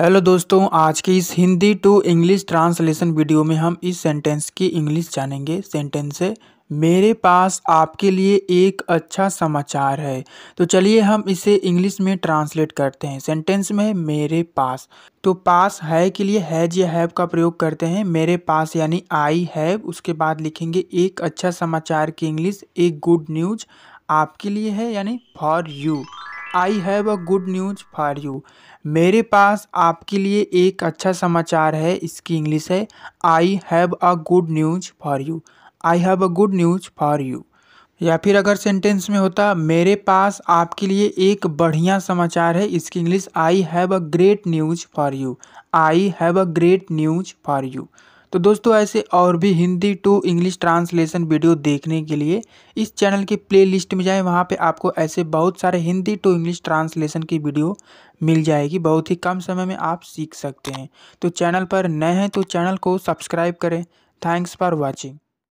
hello दोस्तों आज की इस Hindi to English translation video में हम इस सेंटेंस की इंग्लिश जानेंगे सेंटेंस है मेरे पास आपके लिए एक अच्छा समाचार है तो चलिए हम इसे इंग्लिश में ट्रांसलेट करते हैं सेंटेंस में है मेरे पास तो पास है के लिए हैज या हैव का प्रयोग करते हैं मेरे पास यानी आई हैव उसके बाद लिखेंगे एक अच्छा समाचार की इंग्लिश एक गुड न्यूज आपके लिए है यानी for you I have a good news for you मेरे पास आपके लिए एक अच्छा समाचार है इसकी इंग्लिश है I have a good news for you I have a good news for you या फिर अगर सेंटेंस में होता मेरे पास आपके लिए एक बढ़िया समाचार है इसकी English I have a great news for you I have a great news for you तो दोस्तों ऐसे और भी Hindi to English translation video देखने के लिए इस चैनल की प्लेलिस्ट में जाएं वहाँ पे आपको ऐसे बहुत सारे हिंदी टू इंग्लिश ट्रांसलेशन की वीडियो मिल जाएगी बहुत ही कम समय में आप सीख सकते हैं तो चैनल पर नए हैं तो चैनल को सब्सक्राइब करें थैंक्स फॉर वॉचिंग